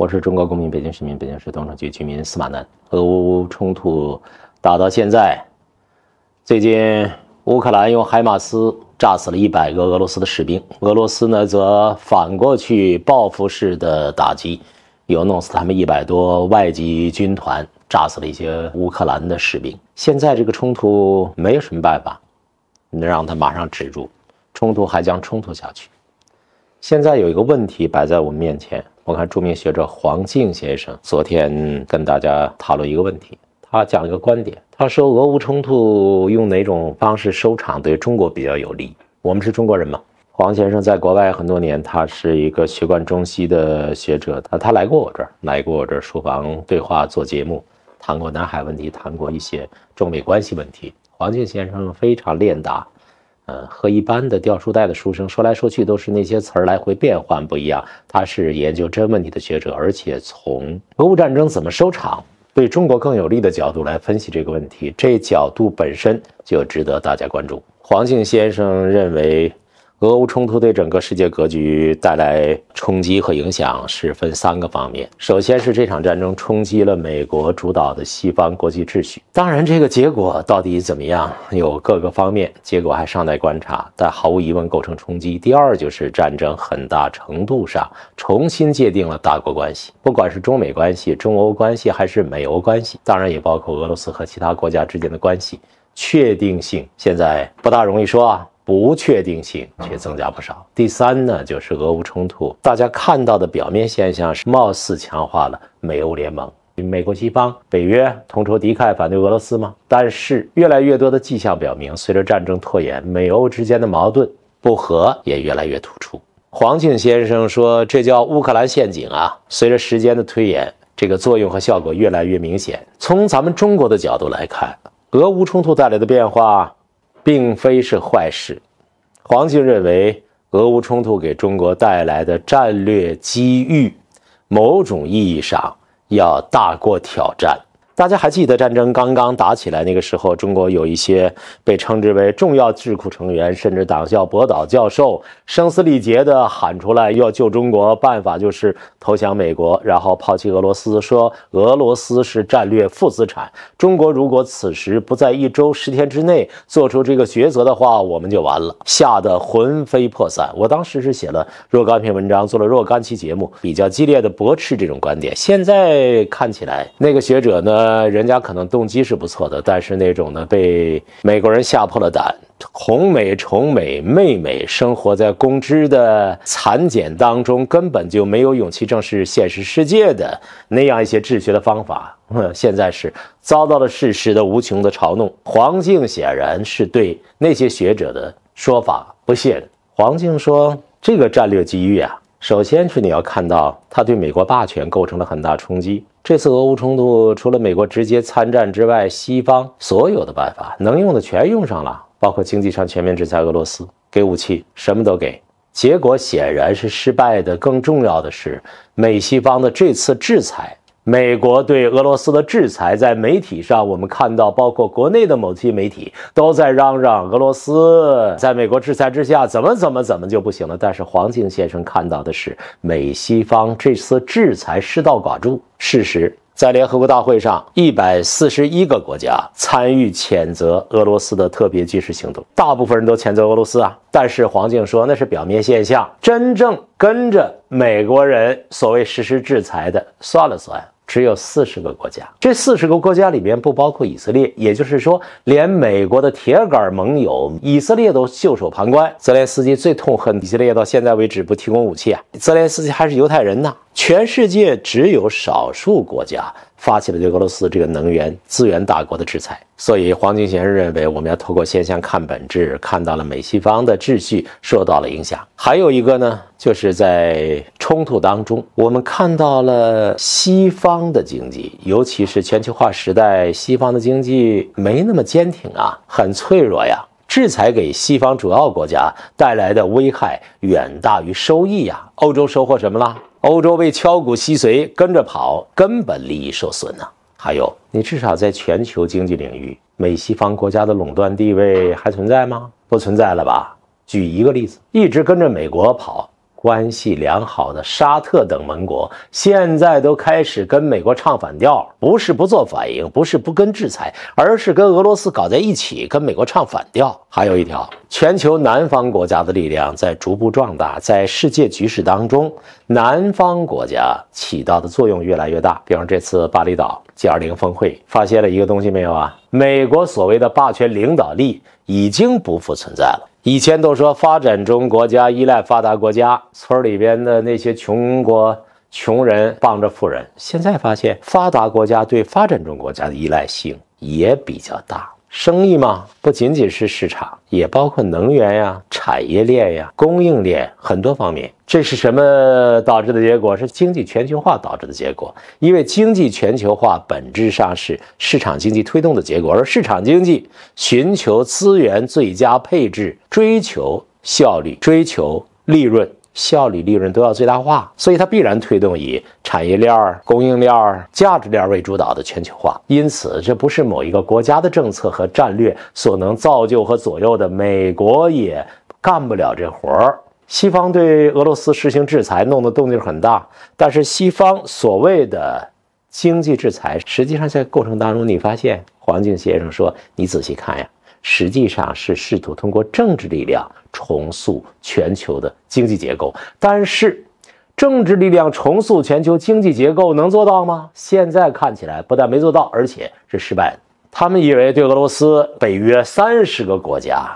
我是中国公民，北京市民，北京市东城区居民司马南。俄乌冲突打到现在，最近乌克兰用海马斯炸死了一百个俄罗斯的士兵，俄罗斯呢则反过去报复式的打击，又弄死他们一百多外籍军团，炸死了一些乌克兰的士兵。现在这个冲突没有什么办法能让他马上止住，冲突还将冲突下去。现在有一个问题摆在我们面前。我看著名学者黄静先生昨天跟大家讨论一个问题，他讲了一个观点，他说俄乌冲突用哪种方式收场对中国比较有利？我们是中国人嘛？黄先生在国外很多年，他是一个学贯中西的学者，他来过我这儿，来过我这儿书房对话做节目，谈过南海问题，谈过一些中美关系问题。黄静先生非常练达。和一般的掉书袋的书生说来说去都是那些词儿来回变换不一样，他是研究真问题的学者，而且从俄乌战争怎么收场对中国更有利的角度来分析这个问题，这角度本身就值得大家关注。黄敬先生认为。俄乌冲突对整个世界格局带来冲击和影响是分三个方面。首先是这场战争冲击了美国主导的西方国际秩序，当然这个结果到底怎么样，有各个方面结果还尚待观察，但毫无疑问构成冲击。第二就是战争很大程度上重新界定了大国关系，不管是中美关系、中欧关系，还是美欧关系，当然也包括俄罗斯和其他国家之间的关系，确定性现在不大容易说啊。不确定性却增加不少。第三呢，就是俄乌冲突。大家看到的表面现象是，貌似强化了美欧联盟，美国、西方、北约同仇敌忾，反对俄罗斯吗？但是，越来越多的迹象表明，随着战争拖延，美欧之间的矛盾不和也越来越突出。黄庆先生说，这叫乌克兰陷阱啊！随着时间的推演，这个作用和效果越来越明显。从咱们中国的角度来看，俄乌冲突带来的变化。并非是坏事。黄静认为，俄乌冲突给中国带来的战略机遇，某种意义上要大过挑战。大家还记得战争刚刚打起来那个时候，中国有一些被称之为重要智库成员，甚至党校博导教授，声嘶力竭的喊出来，要救中国，办法就是投降美国，然后抛弃俄罗斯，说俄罗斯是战略负资产。中国如果此时不在一周十天之内做出这个抉择的话，我们就完了，吓得魂飞魄散。我当时是写了若干篇文章，做了若干期节目，比较激烈的驳斥这种观点。现在看起来，那个学者呢？呃，人家可能动机是不错的，但是那种呢，被美国人吓破了胆，红美、崇美、媚美，生活在公知的蚕茧当中，根本就没有勇气正视现实世界的那样一些治学的方法，现在是遭到了事实的无穷的嘲弄。黄静显然是对那些学者的说法不信黄静说：“这个战略机遇啊，首先是你要看到它对美国霸权构成了很大冲击。”这次俄乌冲突，除了美国直接参战之外，西方所有的办法能用的全用上了，包括经济上全面制裁俄罗斯，给武器什么都给，结果显然是失败的。更重要的是，美西方的这次制裁。美国对俄罗斯的制裁，在媒体上，我们看到包括国内的某些媒体都在嚷嚷俄罗斯在美国制裁之下怎么怎么怎么就不行了。但是黄静先生看到的是，美西方这次制裁失道寡助，事实。在联合国大会上，一百四十一个国家参与谴责俄罗斯的特别军事行动，大部分人都谴责俄罗斯啊。但是黄静说那是表面现象，真正跟着美国人所谓实施制裁的，算了算只有四十个国家。这四十个国家里面不包括以色列，也就是说连美国的铁杆盟友以色列都袖手旁观。泽连斯基最痛恨以色列，到现在为止不提供武器啊。泽连斯基还是犹太人呢。全世界只有少数国家发起了对俄罗斯这个能源资源大国的制裁，所以黄金先生认为，我们要透过现象看本质，看到了美西方的秩序受到了影响。还有一个呢，就是在冲突当中，我们看到了西方的经济，尤其是全球化时代，西方的经济没那么坚挺啊，很脆弱呀。制裁给西方主要国家带来的危害远大于收益呀！欧洲收获什么了？欧洲被敲鼓吸髓跟着跑，根本利益受损呢。还有，你至少在全球经济领域，美西方国家的垄断地位还存在吗？不存在了吧？举一个例子，一直跟着美国跑。关系良好的沙特等盟国，现在都开始跟美国唱反调，不是不做反应，不是不跟制裁，而是跟俄罗斯搞在一起，跟美国唱反调。还有一条，全球南方国家的力量在逐步壮大，在世界局势当中，南方国家起到的作用越来越大。比方这次巴厘岛 G20 峰会，发现了一个东西没有啊？美国所谓的霸权领导力已经不复存在了。以前都说发展中国家依赖发达国家，村里边的那些穷国穷人傍着富人。现在发现，发达国家对发展中国家的依赖性也比较大。生意嘛，不仅仅是市场，也包括能源呀、产业链呀、供应链很多方面。这是什么导致的结果？是经济全球化导致的结果。因为经济全球化本质上是市场经济推动的结果，而市场经济寻求资源最佳配置，追求效率，追求利润。效率、利润都要最大化，所以它必然推动以产业链、供应链、价值链为主导的全球化。因此，这不是某一个国家的政策和战略所能造就和左右的，美国也干不了这活儿。西方对俄罗斯实行制裁，弄得动静很大，但是西方所谓的经济制裁，实际上在过程当中，你发现黄静先生说：“你仔细看呀。”实际上是试图通过政治力量重塑全球的经济结构，但是政治力量重塑全球经济结构能做到吗？现在看起来不但没做到，而且是失败的。他们以为对俄罗斯、北约三十个国家、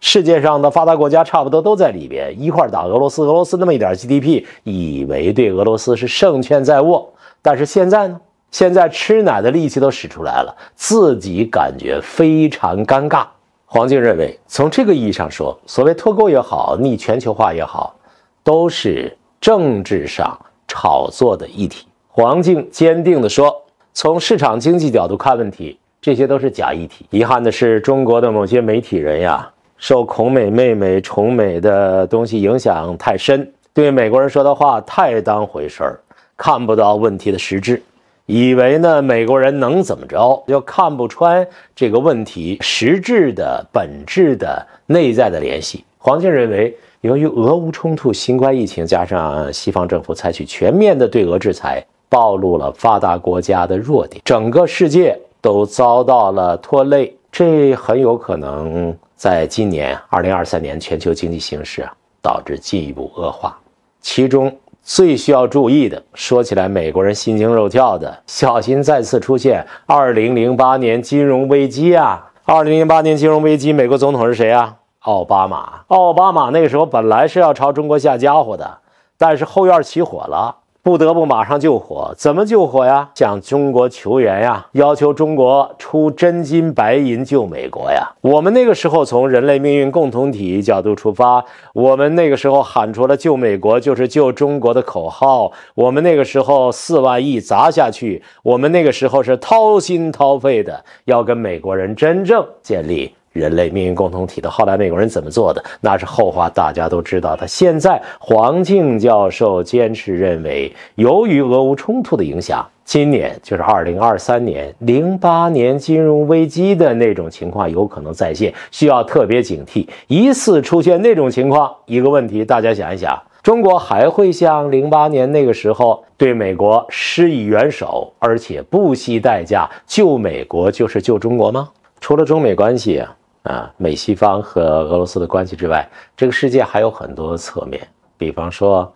世界上的发达国家差不多都在里边一块打俄罗斯，俄罗斯那么一点 GDP，以为对俄罗斯是胜券在握，但是现在呢？现在吃奶的力气都使出来了，自己感觉非常尴尬。黄静认为，从这个意义上说，所谓脱钩也好，逆全球化也好，都是政治上炒作的议题。黄静坚定地说：“从市场经济角度看问题，这些都是假议题。”遗憾的是，中国的某些媒体人呀，受孔美妹妹崇美的东西影响太深，对美国人说的话太当回事儿，看不到问题的实质。以为呢美国人能怎么着？要看不穿这个问题实质的本质的内在的联系。黄静认为，由于俄乌冲突、新冠疫情，加上西方政府采取全面的对俄制裁，暴露了发达国家的弱点，整个世界都遭到了拖累。这很有可能在今年二零二三年全球经济形势导致进一步恶化，其中。最需要注意的，说起来美国人心惊肉跳的，小心再次出现2008年金融危机啊！2008年金融危机，美国总统是谁啊？奥巴马。奥巴马那个时候本来是要朝中国下家伙的，但是后院起火了。不得不马上救火，怎么救火呀？向中国求援呀？要求中国出真金白银救美国呀？我们那个时候从人类命运共同体角度出发，我们那个时候喊出了“救美国就是救中国”的口号。我们那个时候四万亿砸下去，我们那个时候是掏心掏肺的要跟美国人真正建立。人类命运共同体的后来美国人怎么做的，那是后话，大家都知道的。现在黄静教授坚持认为，由于俄乌冲突的影响，今年就是二零二三年，零八年金融危机的那种情况有可能再现，需要特别警惕。一次出现那种情况，一个问题，大家想一想，中国还会像零八年那个时候对美国施以援手，而且不惜代价救美国，就是救中国吗？除了中美关系。啊，美西方和俄罗斯的关系之外，这个世界还有很多侧面。比方说，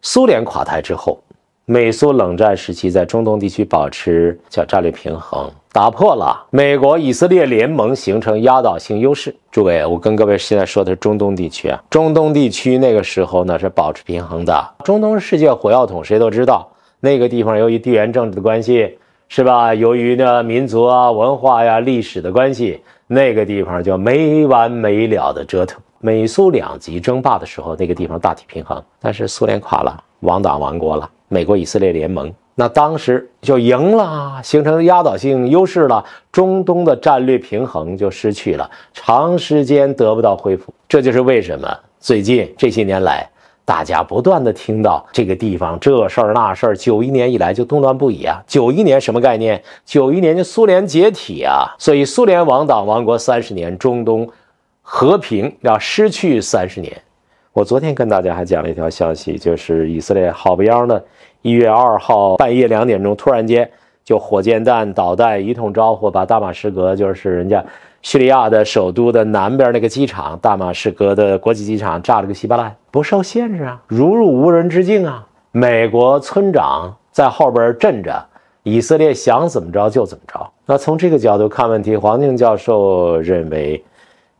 苏联垮台之后，美苏冷战时期在中东地区保持叫战略平衡，打破了美国以色列联盟形成压倒性优势。诸位，我跟各位现在说的是中东地区啊，中东地区那个时候呢是保持平衡的。中东世界火药桶，谁都知道那个地方由于地缘政治的关系，是吧？由于呢民族啊、文化呀、历史的关系。那个地方叫没完没了的折腾。美苏两极争霸的时候，那个地方大体平衡。但是苏联垮了，亡党亡国了，美国以色列联盟，那当时就赢了，形成压倒性优势了。中东的战略平衡就失去了，长时间得不到恢复。这就是为什么最近这些年来。大家不断的听到这个地方这事儿那事儿，九一年以来就动乱不已啊。九一年什么概念？九一年就苏联解体啊，所以苏联亡党亡国三十年，中东和平要失去三十年。我昨天跟大家还讲了一条消息，就是以色列好不样的，一月二号半夜两点钟，突然间就火箭弹、导弹一通招呼，把大马士革就是人家叙利亚的首都的南边那个机场，大马士革的国际机场炸了个稀巴烂。不受限制啊，如入无人之境啊！美国村长在后边镇着，以色列想怎么着就怎么着。那从这个角度看问题，黄静教授认为，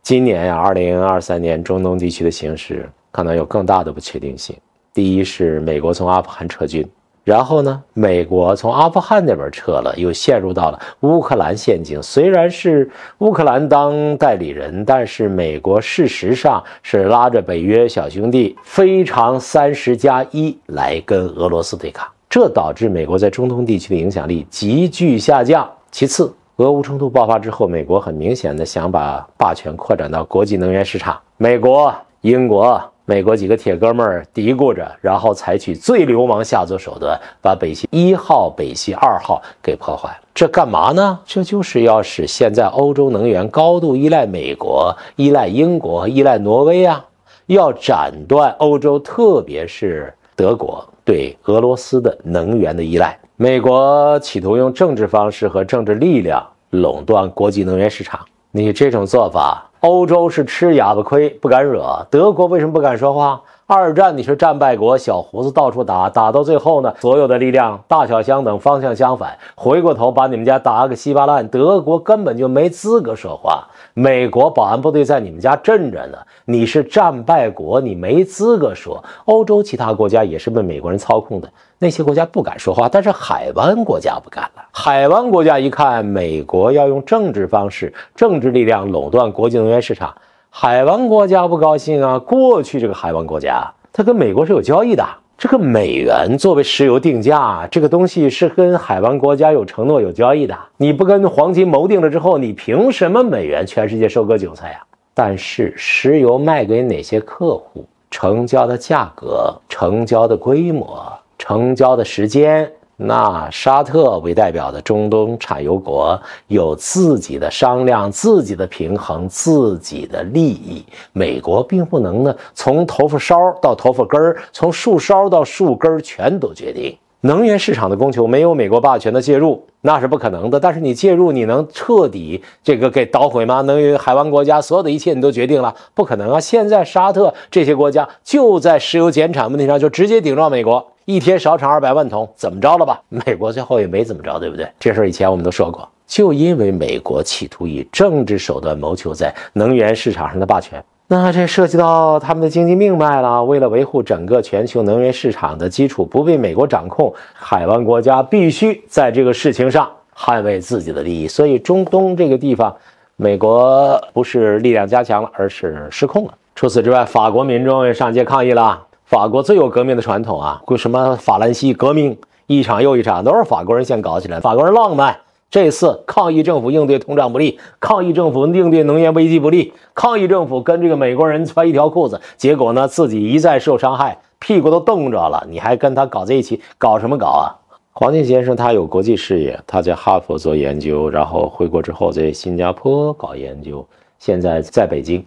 今年呀，二零二三年中东地区的形势可能有更大的不确定性。第一是美国从阿富汗撤军。然后呢？美国从阿富汗那边撤了，又陷入到了乌克兰陷阱。虽然是乌克兰当代理人，但是美国事实上是拉着北约小兄弟，非常三十加一来跟俄罗斯对抗，这导致美国在中东地区的影响力急剧下降。其次，俄乌冲突爆发之后，美国很明显的想把霸权扩展到国际能源市场。美国、英国。美国几个铁哥们儿嘀咕着，然后采取最流氓下作手段，把北溪一号、北溪二号给破坏了。这干嘛呢？这就是要使现在欧洲能源高度依赖美国、依赖英国、依赖挪威啊！要斩断欧洲，特别是德国对俄罗斯的能源的依赖。美国企图用政治方式和政治力量垄断国际能源市场。你这种做法。欧洲是吃哑巴亏，不敢惹。德国为什么不敢说话？二战你是战败国，小胡子到处打，打到最后呢，所有的力量大小相等，方向相反，回过头把你们家打个稀巴烂。德国根本就没资格说话，美国保安部队在你们家镇着呢。你是战败国，你没资格说。欧洲其他国家也是被美国人操控的，那些国家不敢说话，但是海湾国家不敢了。海湾国家一看，美国要用政治方式、政治力量垄断国际能源市场。海湾国家不高兴啊！过去这个海湾国家，它跟美国是有交易的。这个美元作为石油定价，这个东西是跟海湾国家有承诺、有交易的。你不跟黄金谋定了之后，你凭什么美元全世界收割韭菜呀？但是石油卖给哪些客户？成交的价格、成交的规模、成交的时间。那沙特为代表的中东产油国有自己的商量、自己的平衡、自己的利益，美国并不能呢从头发梢到头发根儿，从树梢到树根儿全都决定能源市场的供求，没有美国霸权的介入那是不可能的。但是你介入，你能彻底这个给捣毁吗？能海湾国家所有的一切你都决定了？不可能啊！现在沙特这些国家就在石油减产问题上就直接顶撞美国。一天少产二百万桶，怎么着了吧？美国最后也没怎么着，对不对？这事儿以前我们都说过，就因为美国企图以政治手段谋求在能源市场上的霸权，那这涉及到他们的经济命脉了。为了维护整个全球能源市场的基础不被美国掌控，海湾国家必须在这个事情上捍卫自己的利益。所以中东这个地方，美国不是力量加强了，而是失控了。除此之外，法国民众也上街抗议了。法国最有革命的传统啊！什么法兰西革命，一场又一场，都是法国人先搞起来。法国人浪漫。这次抗议政府应对通胀不利，抗议政府应对能源危机不利，抗议政府跟这个美国人穿一条裤子，结果呢，自己一再受伤害，屁股都冻着了，你还跟他搞在一起，搞什么搞啊？黄静先生他有国际视野，他在哈佛做研究，然后回国之后在新加坡搞研究，现在在北京。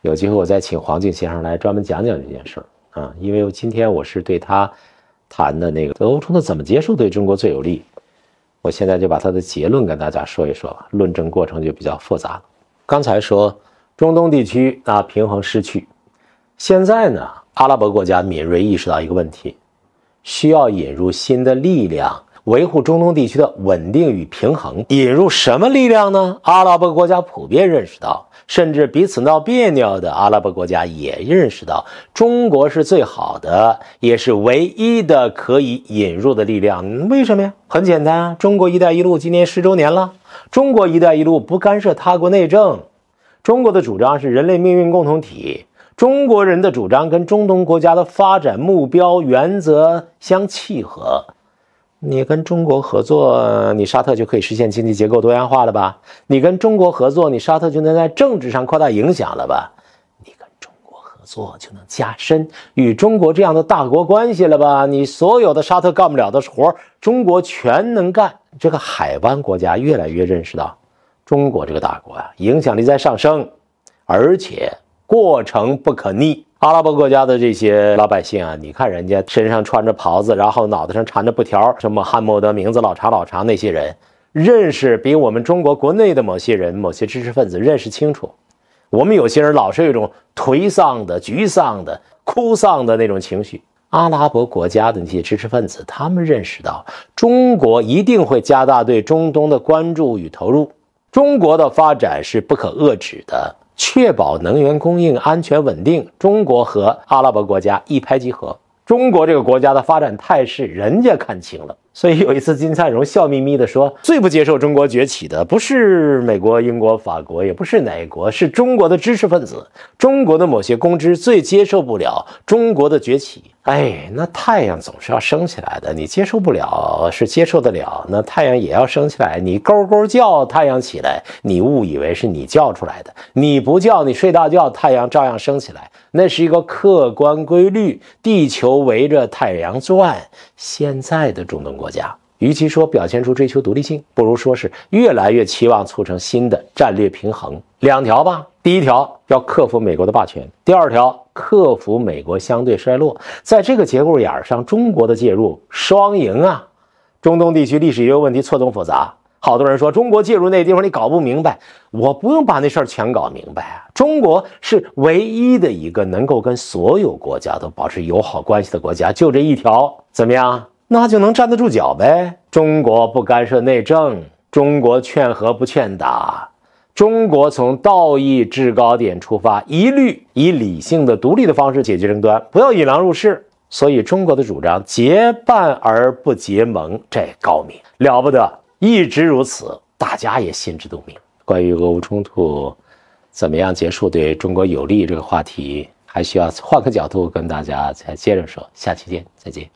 有机会我再请黄静先生来专门讲讲这件事儿。啊，因为今天我是对他谈的那个欧冲的怎么结束对中国最有利，我现在就把他的结论跟大家说一说吧，论证过程就比较复杂了。刚才说中东地区啊平衡失去，现在呢阿拉伯国家敏锐意识到一个问题，需要引入新的力量。维护中东地区的稳定与平衡，引入什么力量呢？阿拉伯国家普遍认识到，甚至彼此闹别扭的阿拉伯国家也认识到，中国是最好的，也是唯一的可以引入的力量。为什么呀？很简单啊，中国“一带一路”今年十周年了。中国“一带一路”不干涉他国内政，中国的主张是人类命运共同体，中国人的主张跟中东国家的发展目标原则相契合。你跟中国合作，你沙特就可以实现经济结构多样化了吧？你跟中国合作，你沙特就能在政治上扩大影响了吧？你跟中国合作就能加深与中国这样的大国关系了吧？你所有的沙特干不了的活，中国全能干。这个海湾国家越来越认识到，中国这个大国啊，影响力在上升，而且过程不可逆。阿拉伯国家的这些老百姓啊，你看人家身上穿着袍子，然后脑袋上缠着布条，什么汉谟德名字老长老长，那些人认识比我们中国国内的某些人、某些知识分子认识清楚。我们有些人老是一种颓丧的、沮丧的、哭丧的那种情绪。阿拉伯国家的那些知识分子，他们认识到中国一定会加大对中东的关注与投入，中国的发展是不可遏制的。确保能源供应安全稳定，中国和阿拉伯国家一拍即合。中国这个国家的发展态势，人家看清了。所以有一次，金灿荣笑眯眯地说：“最不接受中国崛起的，不是美国、英国、法国，也不是哪国，是中国的知识分子，中国的某些公知最接受不了中国的崛起。哎，那太阳总是要升起来的，你接受不了是接受得了，那太阳也要升起来。你勾勾叫太阳起来，你误以为是你叫出来的，你不叫，你睡大觉，太阳照样升起来。”那是一个客观规律，地球围着太阳转。现在的中东国家，与其说表现出追求独立性，不如说是越来越期望促成新的战略平衡。两条吧，第一条要克服美国的霸权，第二条克服美国相对衰落。在这个节骨眼上，中国的介入，双赢啊！中东地区历史遗留问题错综复杂。好多人说中国介入那地方你搞不明白，我不用把那事儿全搞明白啊。中国是唯一的一个能够跟所有国家都保持友好关系的国家，就这一条，怎么样？那就能站得住脚呗。中国不干涉内政，中国劝和不劝打，中国从道义制高点出发，一律以理性的独立的方式解决争端，不要引狼入室。所以中国的主张结伴而不结盟，这高明了不得。一直如此，大家也心知肚明。关于俄乌冲突怎么样结束对中国有利这个话题，还需要换个角度跟大家再接着说。下期见，再见。